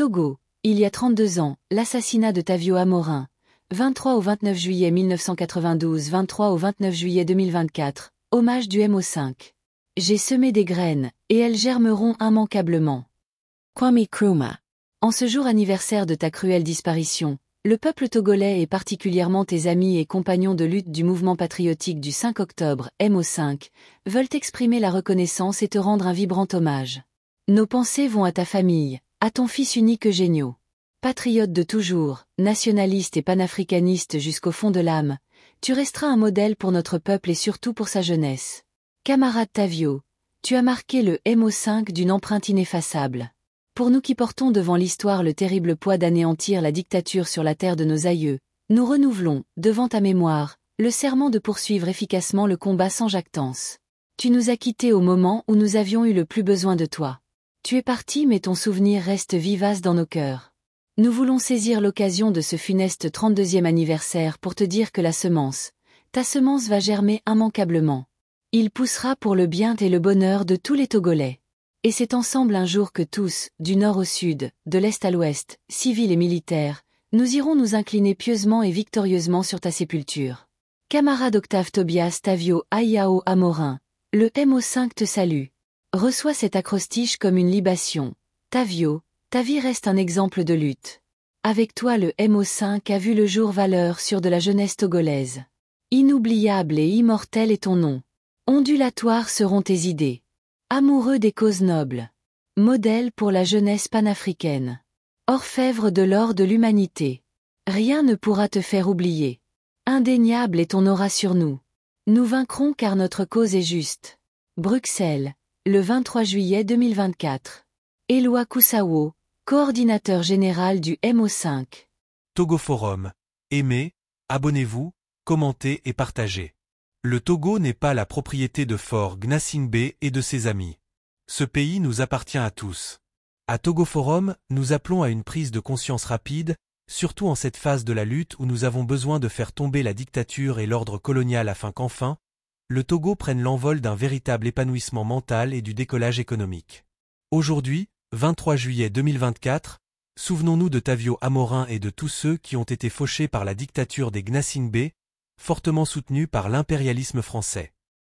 Togo. Il y a 32 ans, l'assassinat de Tavio Amorin. 23 au 29 juillet 1992, 23 au 29 juillet 2024. Hommage du MO5. J'ai semé des graines, et elles germeront immanquablement. Kwame Kruma. En ce jour anniversaire de ta cruelle disparition, le peuple togolais et particulièrement tes amis et compagnons de lutte du mouvement patriotique du 5 octobre, MO5, veulent exprimer la reconnaissance et te rendre un vibrant hommage. Nos pensées vont à ta famille, à ton fils unique Eugénio. Patriote de toujours, nationaliste et panafricaniste jusqu'au fond de l'âme, tu resteras un modèle pour notre peuple et surtout pour sa jeunesse. Camarade Tavio, tu as marqué le MO5 d'une empreinte ineffaçable. Pour nous qui portons devant l'histoire le terrible poids d'anéantir la dictature sur la terre de nos aïeux, nous renouvelons, devant ta mémoire, le serment de poursuivre efficacement le combat sans jactance. Tu nous as quittés au moment où nous avions eu le plus besoin de toi. Tu es parti mais ton souvenir reste vivace dans nos cœurs. Nous voulons saisir l'occasion de ce funeste 32e anniversaire pour te dire que la semence, ta semence va germer immanquablement. Il poussera pour le bien et le bonheur de tous les Togolais. Et c'est ensemble un jour que tous, du nord au sud, de l'est à l'ouest, civils et militaires, nous irons nous incliner pieusement et victorieusement sur ta sépulture. Camarade Octave Tobias Tavio Ayao Amorin, le MO5 te salue. Reçois cet acrostiche comme une libation. Tavio, oh, ta vie reste un exemple de lutte. Avec toi le MO5 a vu le jour valeur sur de la jeunesse togolaise. Inoubliable et immortel est ton nom. Ondulatoires seront tes idées. Amoureux des causes nobles. Modèle pour la jeunesse panafricaine. Orfèvre de l'or de l'humanité. Rien ne pourra te faire oublier. Indéniable est ton aura sur nous. Nous vaincrons car notre cause est juste. Bruxelles, le 23 juillet 2024. Eloi Koussawo, coordinateur général du MO5. Togo Forum. Aimez, abonnez-vous, commentez et partagez. Le Togo n'est pas la propriété de Fort Gnassingbé et de ses amis. Ce pays nous appartient à tous. À Togo Forum, nous appelons à une prise de conscience rapide, surtout en cette phase de la lutte où nous avons besoin de faire tomber la dictature et l'ordre colonial afin qu'enfin, le Togo prenne l'envol d'un véritable épanouissement mental et du décollage économique. Aujourd'hui, 23 juillet 2024, souvenons-nous de Tavio Amorin et de tous ceux qui ont été fauchés par la dictature des Gnassingbé, fortement soutenus par l'impérialisme français.